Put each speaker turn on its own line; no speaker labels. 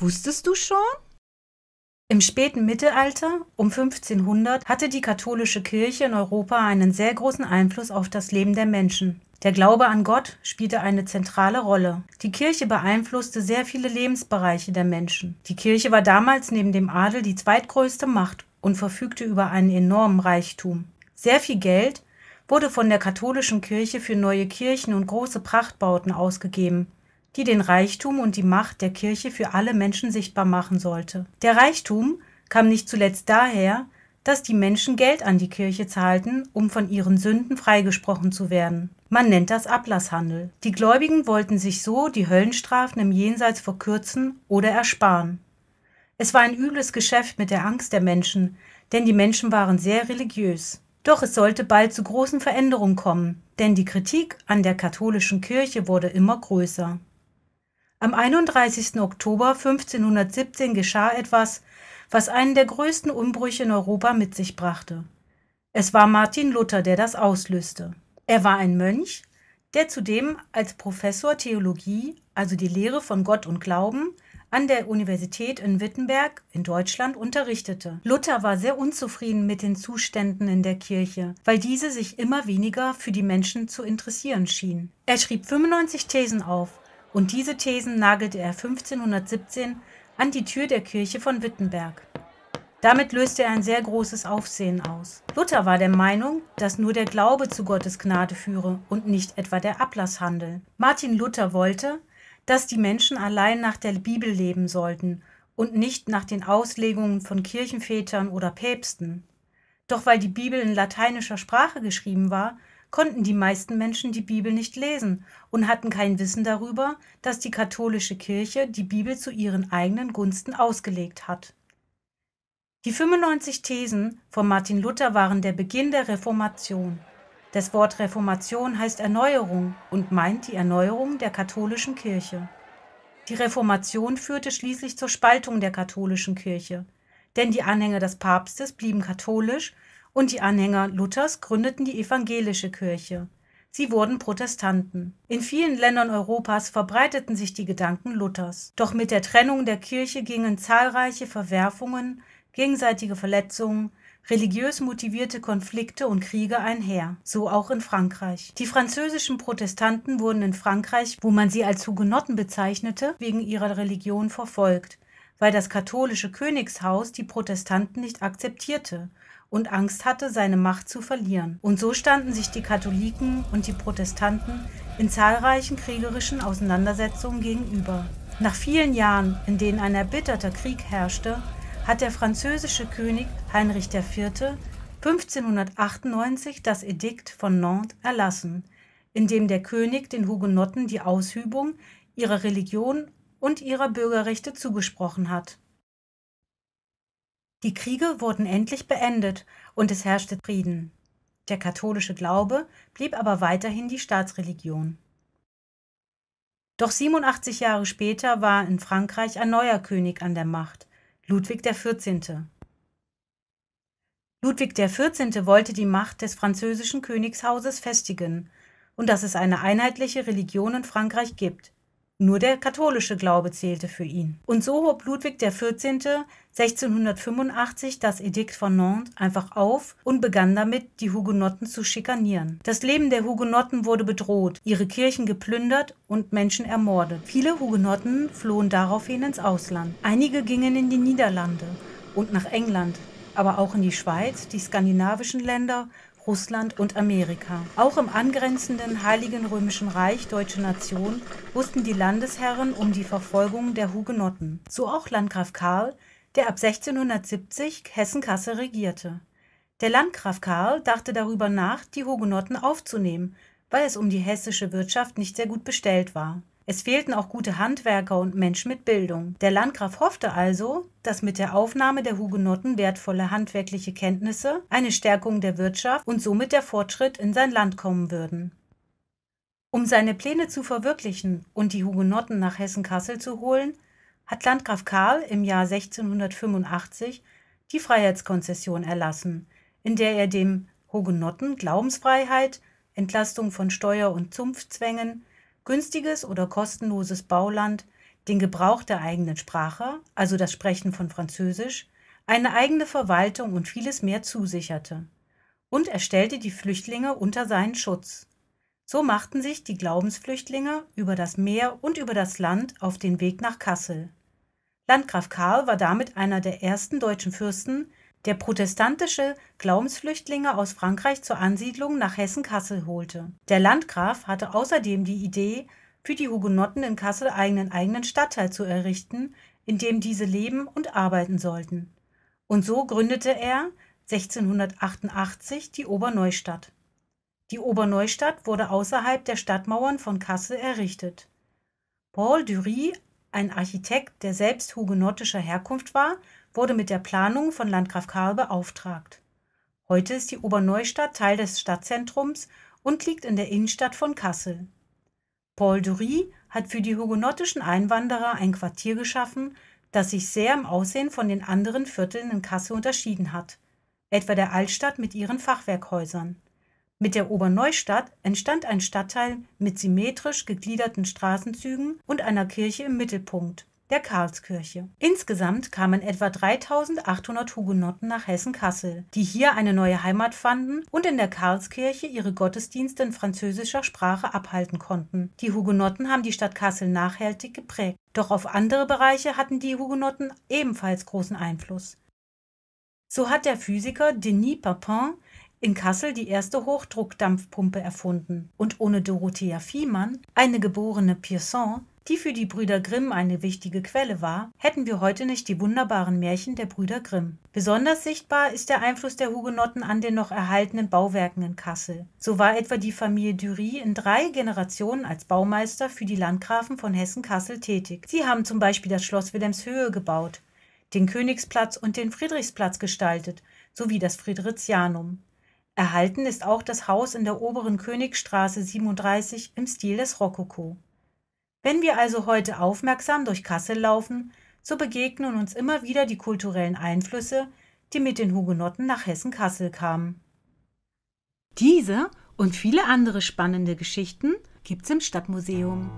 Wusstest du schon? Im späten Mittelalter, um 1500, hatte die katholische Kirche in Europa einen sehr großen Einfluss auf das Leben der Menschen. Der Glaube an Gott spielte eine zentrale Rolle. Die Kirche beeinflusste sehr viele Lebensbereiche der Menschen. Die Kirche war damals neben dem Adel die zweitgrößte Macht und verfügte über einen enormen Reichtum. Sehr viel Geld wurde von der katholischen Kirche für neue Kirchen und große Prachtbauten ausgegeben, die den Reichtum und die Macht der Kirche für alle Menschen sichtbar machen sollte. Der Reichtum kam nicht zuletzt daher, dass die Menschen Geld an die Kirche zahlten, um von ihren Sünden freigesprochen zu werden. Man nennt das Ablasshandel. Die Gläubigen wollten sich so die Höllenstrafen im Jenseits verkürzen oder ersparen. Es war ein übles Geschäft mit der Angst der Menschen, denn die Menschen waren sehr religiös. Doch es sollte bald zu großen Veränderungen kommen, denn die Kritik an der katholischen Kirche wurde immer größer. Am 31. Oktober 1517 geschah etwas, was einen der größten Umbrüche in Europa mit sich brachte. Es war Martin Luther, der das auslöste. Er war ein Mönch, der zudem als Professor Theologie, also die Lehre von Gott und Glauben, an der Universität in Wittenberg in Deutschland unterrichtete. Luther war sehr unzufrieden mit den Zuständen in der Kirche, weil diese sich immer weniger für die Menschen zu interessieren schien. Er schrieb 95 Thesen auf, und diese Thesen nagelte er 1517 an die Tür der Kirche von Wittenberg. Damit löste er ein sehr großes Aufsehen aus. Luther war der Meinung, dass nur der Glaube zu Gottes Gnade führe und nicht etwa der Ablasshandel. Martin Luther wollte, dass die Menschen allein nach der Bibel leben sollten und nicht nach den Auslegungen von Kirchenvätern oder Päpsten. Doch weil die Bibel in lateinischer Sprache geschrieben war, konnten die meisten Menschen die Bibel nicht lesen und hatten kein Wissen darüber, dass die katholische Kirche die Bibel zu ihren eigenen Gunsten ausgelegt hat. Die 95 Thesen von Martin Luther waren der Beginn der Reformation. Das Wort Reformation heißt Erneuerung und meint die Erneuerung der katholischen Kirche. Die Reformation führte schließlich zur Spaltung der katholischen Kirche, denn die Anhänger des Papstes blieben katholisch, und die Anhänger Luthers gründeten die evangelische Kirche. Sie wurden Protestanten. In vielen Ländern Europas verbreiteten sich die Gedanken Luthers. Doch mit der Trennung der Kirche gingen zahlreiche Verwerfungen, gegenseitige Verletzungen, religiös motivierte Konflikte und Kriege einher, so auch in Frankreich. Die französischen Protestanten wurden in Frankreich, wo man sie als Hugenotten bezeichnete, wegen ihrer Religion verfolgt weil das katholische Königshaus die Protestanten nicht akzeptierte und Angst hatte, seine Macht zu verlieren. Und so standen sich die Katholiken und die Protestanten in zahlreichen kriegerischen Auseinandersetzungen gegenüber. Nach vielen Jahren, in denen ein erbitterter Krieg herrschte, hat der französische König Heinrich IV. 1598 das Edikt von Nantes erlassen, in dem der König den Hugenotten die Ausübung ihrer Religion und ihrer Bürgerrechte zugesprochen hat. Die Kriege wurden endlich beendet und es herrschte Frieden. Der katholische Glaube blieb aber weiterhin die Staatsreligion. Doch 87 Jahre später war in Frankreich ein neuer König an der Macht, Ludwig XIV. Ludwig XIV. wollte die Macht des französischen Königshauses festigen und dass es eine einheitliche Religion in Frankreich gibt, nur der katholische Glaube zählte für ihn. Und so hob Ludwig XIV. 1685 das Edikt von Nantes einfach auf und begann damit, die Hugenotten zu schikanieren. Das Leben der Hugenotten wurde bedroht, ihre Kirchen geplündert und Menschen ermordet. Viele Hugenotten flohen daraufhin ins Ausland. Einige gingen in die Niederlande und nach England, aber auch in die Schweiz, die skandinavischen Länder Russland und Amerika. Auch im angrenzenden Heiligen Römischen Reich Deutsche Nation wussten die Landesherren um die Verfolgung der Hugenotten. So auch Landgraf Karl, der ab 1670 Hessenkasse regierte. Der Landgraf Karl dachte darüber nach, die Hugenotten aufzunehmen, weil es um die hessische Wirtschaft nicht sehr gut bestellt war. Es fehlten auch gute Handwerker und Menschen mit Bildung. Der Landgraf hoffte also, dass mit der Aufnahme der Hugenotten wertvolle handwerkliche Kenntnisse, eine Stärkung der Wirtschaft und somit der Fortschritt in sein Land kommen würden. Um seine Pläne zu verwirklichen und die Hugenotten nach Hessen-Kassel zu holen, hat Landgraf Karl im Jahr 1685 die Freiheitskonzession erlassen, in der er dem Hugenotten Glaubensfreiheit, Entlastung von Steuer- und Zunftzwängen, günstiges oder kostenloses Bauland, den Gebrauch der eigenen Sprache, also das Sprechen von Französisch, eine eigene Verwaltung und vieles mehr zusicherte. Und er stellte die Flüchtlinge unter seinen Schutz. So machten sich die Glaubensflüchtlinge über das Meer und über das Land auf den Weg nach Kassel. Landgraf Karl war damit einer der ersten deutschen Fürsten, der protestantische Glaubensflüchtlinge aus Frankreich zur Ansiedlung nach Hessen-Kassel holte. Der Landgraf hatte außerdem die Idee, für die Hugenotten in Kassel einen eigenen Stadtteil zu errichten, in dem diese leben und arbeiten sollten. Und so gründete er 1688 die Oberneustadt. Die Oberneustadt wurde außerhalb der Stadtmauern von Kassel errichtet. Paul Dury, ein Architekt, der selbst hugenottischer Herkunft war, wurde mit der Planung von Landgraf Karl beauftragt. Heute ist die Oberneustadt Teil des Stadtzentrums und liegt in der Innenstadt von Kassel. Paul Dury hat für die hugenottischen Einwanderer ein Quartier geschaffen, das sich sehr im Aussehen von den anderen Vierteln in Kassel unterschieden hat, etwa der Altstadt mit ihren Fachwerkhäusern. Mit der Oberneustadt entstand ein Stadtteil mit symmetrisch gegliederten Straßenzügen und einer Kirche im Mittelpunkt, der Karlskirche. Insgesamt kamen etwa 3800 Hugenotten nach Hessen-Kassel, die hier eine neue Heimat fanden und in der Karlskirche ihre Gottesdienste in französischer Sprache abhalten konnten. Die Hugenotten haben die Stadt Kassel nachhaltig geprägt, doch auf andere Bereiche hatten die Hugenotten ebenfalls großen Einfluss. So hat der Physiker Denis Papin in Kassel die erste Hochdruckdampfpumpe erfunden und ohne Dorothea Fiemann, eine geborene Pierson, die für die Brüder Grimm eine wichtige Quelle war, hätten wir heute nicht die wunderbaren Märchen der Brüder Grimm. Besonders sichtbar ist der Einfluss der Hugenotten an den noch erhaltenen Bauwerken in Kassel. So war etwa die Familie Dury in drei Generationen als Baumeister für die Landgrafen von Hessen-Kassel tätig. Sie haben zum Beispiel das Schloss Wilhelmshöhe gebaut, den Königsplatz und den Friedrichsplatz gestaltet, sowie das Fridericianum. Erhalten ist auch das Haus in der oberen Königstraße 37 im Stil des Rokoko. Wenn wir also heute aufmerksam durch Kassel laufen, so begegnen uns immer wieder die kulturellen Einflüsse, die mit den Hugenotten nach Hessen-Kassel kamen. Diese und viele andere spannende Geschichten gibt's im Stadtmuseum.